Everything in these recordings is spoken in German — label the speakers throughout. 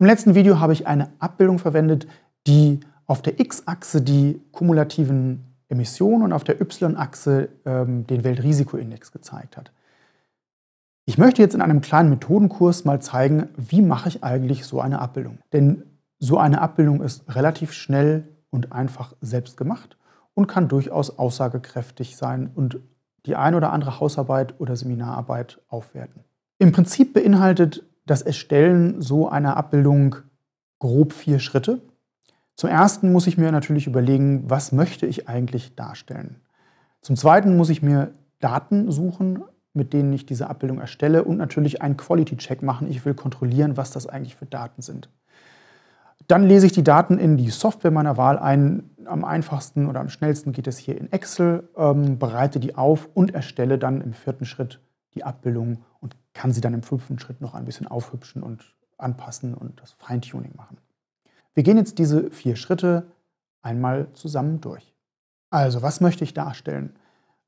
Speaker 1: Im letzten Video habe ich eine Abbildung verwendet, die auf der X-Achse die kumulativen Emissionen und auf der Y-Achse ähm, den Weltrisikoindex gezeigt hat. Ich möchte jetzt in einem kleinen Methodenkurs mal zeigen, wie mache ich eigentlich so eine Abbildung. Denn so eine Abbildung ist relativ schnell und einfach selbst gemacht und kann durchaus aussagekräftig sein und die ein oder andere Hausarbeit oder Seminararbeit aufwerten. Im Prinzip beinhaltet das Erstellen so einer Abbildung grob vier Schritte. Zum ersten muss ich mir natürlich überlegen, was möchte ich eigentlich darstellen. Zum zweiten muss ich mir Daten suchen, mit denen ich diese Abbildung erstelle und natürlich einen Quality-Check machen. Ich will kontrollieren, was das eigentlich für Daten sind. Dann lese ich die Daten in die Software meiner Wahl ein. Am einfachsten oder am schnellsten geht es hier in Excel, ähm, bereite die auf und erstelle dann im vierten Schritt die Abbildung kann sie dann im fünften Schritt noch ein bisschen aufhübschen und anpassen und das Feintuning machen. Wir gehen jetzt diese vier Schritte einmal zusammen durch. Also, was möchte ich darstellen?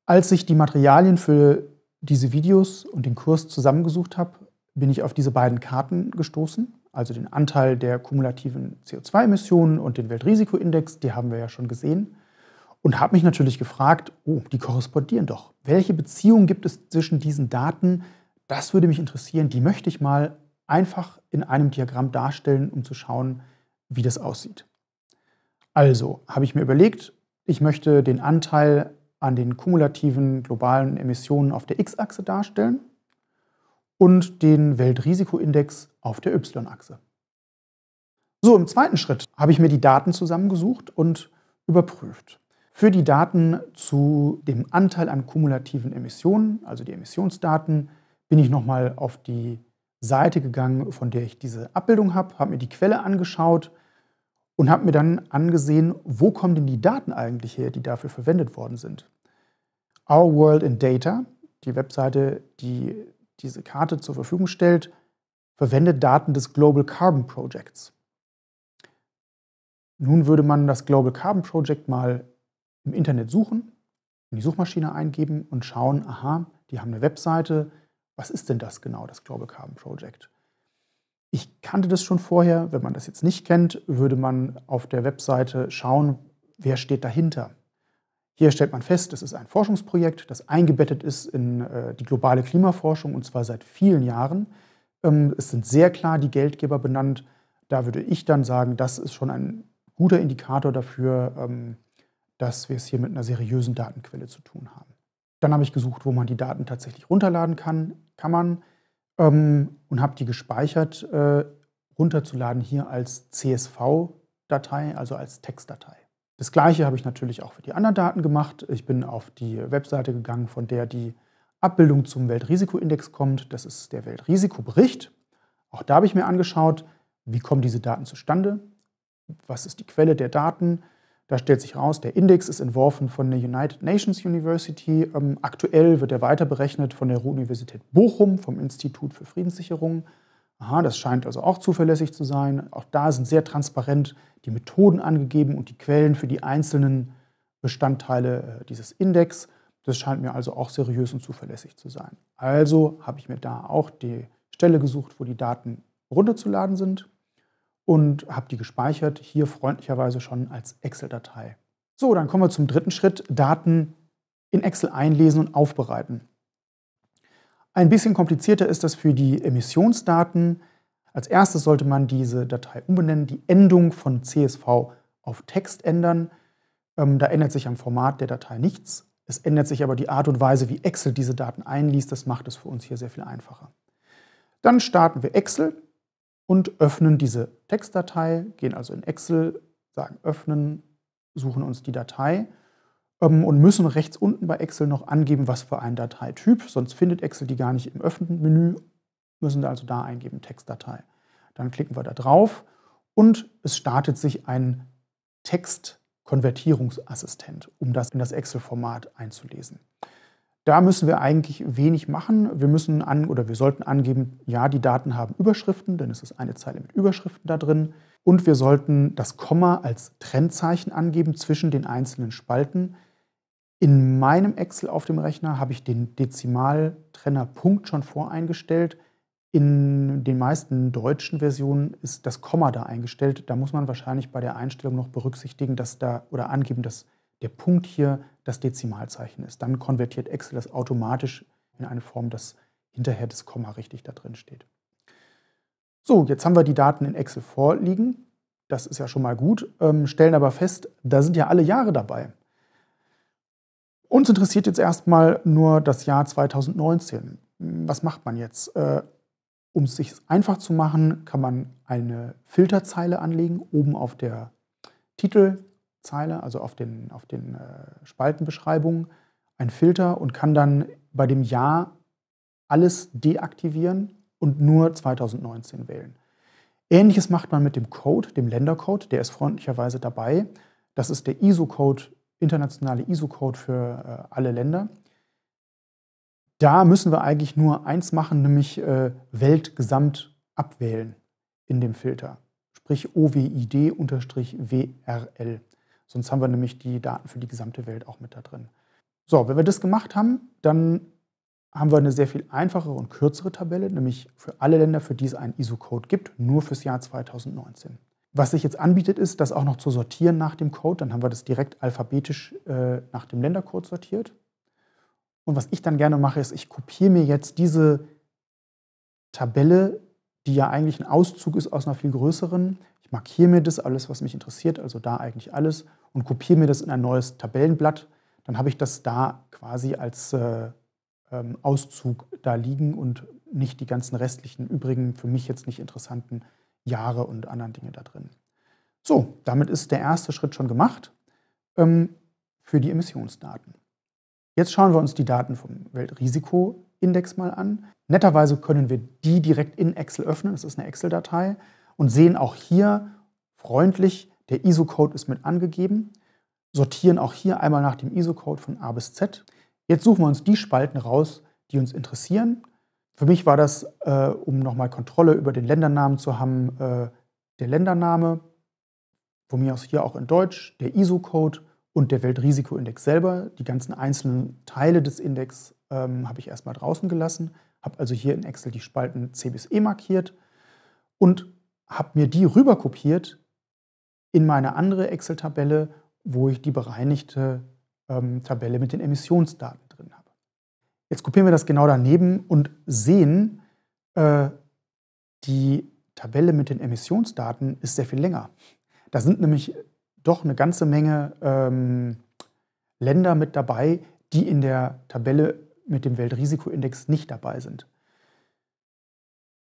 Speaker 1: Als ich die Materialien für diese Videos und den Kurs zusammengesucht habe, bin ich auf diese beiden Karten gestoßen, also den Anteil der kumulativen CO2-Emissionen und den Weltrisikoindex, die haben wir ja schon gesehen, und habe mich natürlich gefragt, oh, die korrespondieren doch. Welche Beziehung gibt es zwischen diesen Daten, das würde mich interessieren, die möchte ich mal einfach in einem Diagramm darstellen, um zu schauen, wie das aussieht. Also habe ich mir überlegt, ich möchte den Anteil an den kumulativen globalen Emissionen auf der X-Achse darstellen und den Weltrisikoindex auf der Y-Achse. So, im zweiten Schritt habe ich mir die Daten zusammengesucht und überprüft. Für die Daten zu dem Anteil an kumulativen Emissionen, also die Emissionsdaten, bin ich nochmal auf die Seite gegangen, von der ich diese Abbildung habe, habe mir die Quelle angeschaut und habe mir dann angesehen, wo kommen denn die Daten eigentlich her, die dafür verwendet worden sind. Our World in Data, die Webseite, die diese Karte zur Verfügung stellt, verwendet Daten des Global Carbon Projects. Nun würde man das Global Carbon Project mal im Internet suchen, in die Suchmaschine eingeben und schauen, aha, die haben eine Webseite, was ist denn das genau, das Global Carbon Project? Ich kannte das schon vorher. Wenn man das jetzt nicht kennt, würde man auf der Webseite schauen, wer steht dahinter. Hier stellt man fest, es ist ein Forschungsprojekt, das eingebettet ist in äh, die globale Klimaforschung und zwar seit vielen Jahren. Ähm, es sind sehr klar die Geldgeber benannt. Da würde ich dann sagen, das ist schon ein guter Indikator dafür, ähm, dass wir es hier mit einer seriösen Datenquelle zu tun haben. Dann habe ich gesucht, wo man die Daten tatsächlich runterladen kann, kann man, ähm, und habe die gespeichert, äh, runterzuladen hier als CSV-Datei, also als Textdatei. Das gleiche habe ich natürlich auch für die anderen Daten gemacht. Ich bin auf die Webseite gegangen, von der die Abbildung zum Weltrisikoindex kommt. Das ist der Weltrisikobericht. Auch da habe ich mir angeschaut, wie kommen diese Daten zustande, was ist die Quelle der Daten, da stellt sich raus, der Index ist entworfen von der United Nations University. Ähm, aktuell wird er weiter berechnet von der Ruhr-Universität Bochum, vom Institut für Friedenssicherung. Aha, das scheint also auch zuverlässig zu sein. Auch da sind sehr transparent die Methoden angegeben und die Quellen für die einzelnen Bestandteile äh, dieses Index. Das scheint mir also auch seriös und zuverlässig zu sein. Also habe ich mir da auch die Stelle gesucht, wo die Daten runterzuladen sind und habe die gespeichert, hier freundlicherweise schon als Excel-Datei. So, dann kommen wir zum dritten Schritt, Daten in Excel einlesen und aufbereiten. Ein bisschen komplizierter ist das für die Emissionsdaten. Als erstes sollte man diese Datei umbenennen, die Endung von CSV auf Text ändern. Ähm, da ändert sich am Format der Datei nichts. Es ändert sich aber die Art und Weise, wie Excel diese Daten einliest. Das macht es für uns hier sehr viel einfacher. Dann starten wir Excel und öffnen diese Textdatei, gehen also in Excel, sagen öffnen, suchen uns die Datei ähm, und müssen rechts unten bei Excel noch angeben, was für ein Dateityp, sonst findet Excel die gar nicht im öffnen Menü, müssen da also da eingeben Textdatei. Dann klicken wir da drauf und es startet sich ein Textkonvertierungsassistent, um das in das Excel-Format einzulesen. Da müssen wir eigentlich wenig machen. Wir müssen an oder wir sollten angeben, ja, die Daten haben Überschriften, denn es ist eine Zeile mit Überschriften da drin. Und wir sollten das Komma als Trennzeichen angeben zwischen den einzelnen Spalten. In meinem Excel auf dem Rechner habe ich den Dezimaltrenner Punkt schon voreingestellt. In den meisten deutschen Versionen ist das Komma da eingestellt. Da muss man wahrscheinlich bei der Einstellung noch berücksichtigen, dass da oder angeben, dass der Punkt hier das Dezimalzeichen ist. Dann konvertiert Excel das automatisch in eine Form, dass hinterher das Komma richtig da drin steht. So, jetzt haben wir die Daten in Excel vorliegen. Das ist ja schon mal gut, ähm, stellen aber fest, da sind ja alle Jahre dabei. Uns interessiert jetzt erstmal nur das Jahr 2019. Was macht man jetzt? Äh, um es sich einfach zu machen, kann man eine Filterzeile anlegen, oben auf der Titel, Zeile, also auf den, auf den äh, Spaltenbeschreibungen, einen Filter und kann dann bei dem Jahr alles deaktivieren und nur 2019 wählen. Ähnliches macht man mit dem Code, dem Ländercode, der ist freundlicherweise dabei. Das ist der ISO-Code, internationale ISO-Code für äh, alle Länder. Da müssen wir eigentlich nur eins machen, nämlich äh, weltgesamt abwählen in dem Filter, sprich OWID-WRL. Sonst haben wir nämlich die Daten für die gesamte Welt auch mit da drin. So, wenn wir das gemacht haben, dann haben wir eine sehr viel einfachere und kürzere Tabelle, nämlich für alle Länder, für die es einen ISO-Code gibt, nur fürs Jahr 2019. Was sich jetzt anbietet, ist, das auch noch zu sortieren nach dem Code. Dann haben wir das direkt alphabetisch äh, nach dem Ländercode sortiert. Und was ich dann gerne mache, ist, ich kopiere mir jetzt diese Tabelle, die ja eigentlich ein Auszug ist aus einer viel größeren, ich markiere mir das alles, was mich interessiert, also da eigentlich alles, und kopiere mir das in ein neues Tabellenblatt. Dann habe ich das da quasi als äh, ähm, Auszug da liegen und nicht die ganzen restlichen übrigen, für mich jetzt nicht interessanten Jahre und anderen Dinge da drin. So, damit ist der erste Schritt schon gemacht ähm, für die Emissionsdaten. Jetzt schauen wir uns die Daten vom Weltrisikoindex mal an. Netterweise können wir die direkt in Excel öffnen. Das ist eine Excel-Datei und sehen auch hier freundlich, der ISO-Code ist mit angegeben, sortieren auch hier einmal nach dem ISO-Code von A bis Z. Jetzt suchen wir uns die Spalten raus, die uns interessieren. Für mich war das, äh, um nochmal Kontrolle über den Ländernamen zu haben, äh, der Ländername, von mir aus hier auch in Deutsch, der ISO-Code und der Weltrisikoindex selber. Die ganzen einzelnen Teile des Index ähm, habe ich erstmal draußen gelassen, habe also hier in Excel die Spalten C bis E markiert und habe mir die rüberkopiert in meine andere Excel-Tabelle, wo ich die bereinigte ähm, Tabelle mit den Emissionsdaten drin habe. Jetzt kopieren wir das genau daneben und sehen, äh, die Tabelle mit den Emissionsdaten ist sehr viel länger. Da sind nämlich doch eine ganze Menge ähm, Länder mit dabei, die in der Tabelle mit dem Weltrisikoindex nicht dabei sind.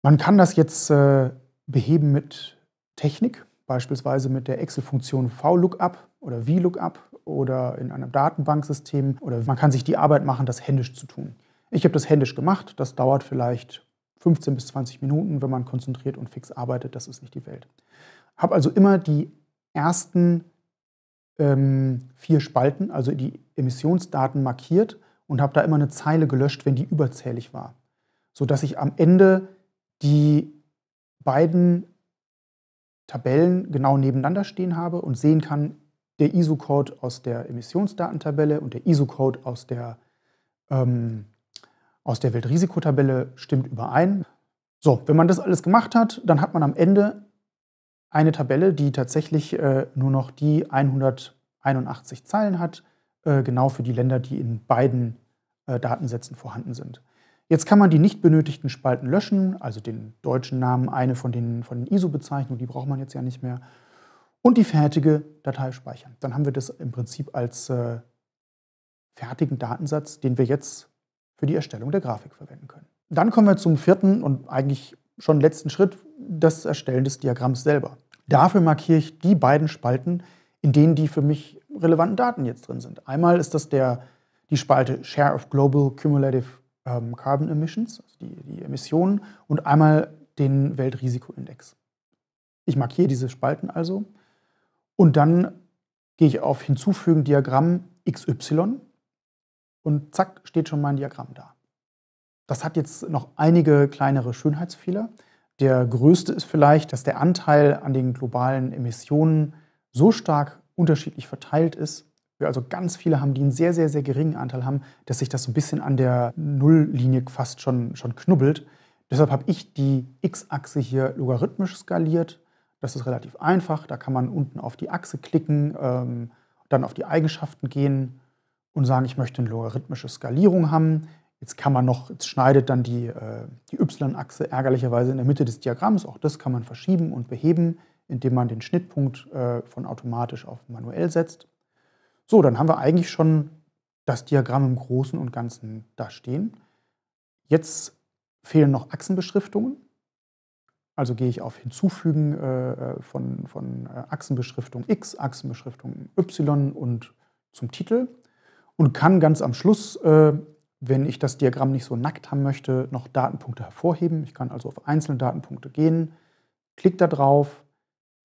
Speaker 1: Man kann das jetzt äh, beheben mit Technik, beispielsweise mit der Excel-Funktion VLOOKUP oder VLOOKUP oder in einem Datenbanksystem oder man kann sich die Arbeit machen, das händisch zu tun. Ich habe das händisch gemacht, das dauert vielleicht 15 bis 20 Minuten, wenn man konzentriert und fix arbeitet, das ist nicht die Welt. Habe also immer die ersten ähm, vier Spalten, also die Emissionsdaten markiert und habe da immer eine Zeile gelöscht, wenn die überzählig war, sodass ich am Ende die beiden Tabellen genau nebeneinander stehen habe und sehen kann, der ISO-Code aus der Emissionsdatentabelle und der ISO-Code aus der, ähm, aus der Weltrisikotabelle stimmt überein. So, wenn man das alles gemacht hat, dann hat man am Ende eine Tabelle, die tatsächlich äh, nur noch die 181 Zeilen hat, äh, genau für die Länder, die in beiden äh, Datensätzen vorhanden sind. Jetzt kann man die nicht benötigten Spalten löschen, also den deutschen Namen, eine von den, von den ISO-Bezeichnungen, die braucht man jetzt ja nicht mehr, und die fertige Datei speichern. Dann haben wir das im Prinzip als äh, fertigen Datensatz, den wir jetzt für die Erstellung der Grafik verwenden können. Dann kommen wir zum vierten und eigentlich schon letzten Schritt, das Erstellen des Diagramms selber. Dafür markiere ich die beiden Spalten, in denen die für mich relevanten Daten jetzt drin sind. Einmal ist das der, die Spalte Share of Global Cumulative ähm, Carbon Emissions, also die, die Emissionen, und einmal den Weltrisikoindex. Ich markiere diese Spalten also und dann gehe ich auf Hinzufügen Diagramm XY und zack steht schon mein Diagramm da. Das hat jetzt noch einige kleinere Schönheitsfehler. Der größte ist vielleicht, dass der Anteil an den globalen Emissionen so stark unterschiedlich verteilt ist, also ganz viele haben, die einen sehr, sehr, sehr geringen Anteil haben, dass sich das so ein bisschen an der Nulllinie fast schon, schon knubbelt. Deshalb habe ich die x-Achse hier logarithmisch skaliert. Das ist relativ einfach. Da kann man unten auf die Achse klicken, ähm, dann auf die Eigenschaften gehen und sagen, ich möchte eine logarithmische Skalierung haben. Jetzt kann man noch, jetzt schneidet dann die, äh, die y-Achse ärgerlicherweise in der Mitte des Diagramms. Auch das kann man verschieben und beheben, indem man den Schnittpunkt äh, von automatisch auf manuell setzt. So, dann haben wir eigentlich schon das Diagramm im Großen und Ganzen da stehen. Jetzt fehlen noch Achsenbeschriftungen. Also gehe ich auf Hinzufügen äh, äh von, von äh, Achsenbeschriftung X, Achsenbeschriftung Y und zum Titel und kann ganz am Schluss, äh, wenn ich das Diagramm nicht so nackt haben möchte, noch Datenpunkte hervorheben. Ich kann also auf einzelne Datenpunkte gehen, klicke da drauf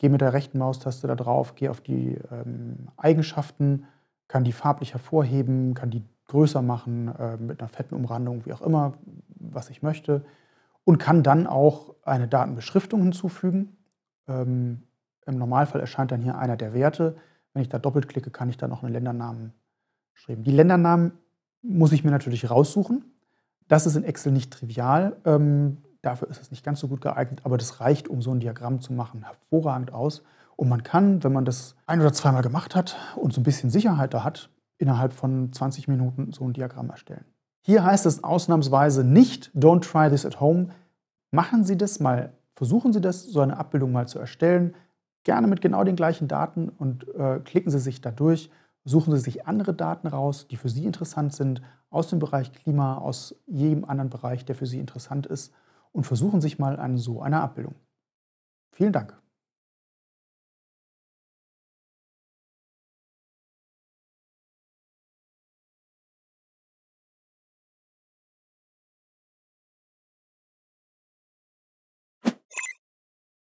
Speaker 1: gehe mit der rechten Maustaste da drauf, gehe auf die ähm, Eigenschaften, kann die farblich hervorheben, kann die größer machen, äh, mit einer fetten Umrandung, wie auch immer, was ich möchte. Und kann dann auch eine Datenbeschriftung hinzufügen. Ähm, Im Normalfall erscheint dann hier einer der Werte. Wenn ich da doppelt klicke, kann ich dann auch einen Ländernamen schreiben. Die Ländernamen muss ich mir natürlich raussuchen. Das ist in Excel nicht trivial. Ähm, Dafür ist es nicht ganz so gut geeignet, aber das reicht, um so ein Diagramm zu machen, hervorragend aus. Und man kann, wenn man das ein oder zweimal gemacht hat und so ein bisschen Sicherheit da hat, innerhalb von 20 Minuten so ein Diagramm erstellen. Hier heißt es ausnahmsweise nicht, don't try this at home. Machen Sie das mal, versuchen Sie das, so eine Abbildung mal zu erstellen, gerne mit genau den gleichen Daten und äh, klicken Sie sich da durch. Suchen Sie sich andere Daten raus, die für Sie interessant sind, aus dem Bereich Klima, aus jedem anderen Bereich, der für Sie interessant ist und versuchen sich mal an so einer Abbildung. Vielen Dank.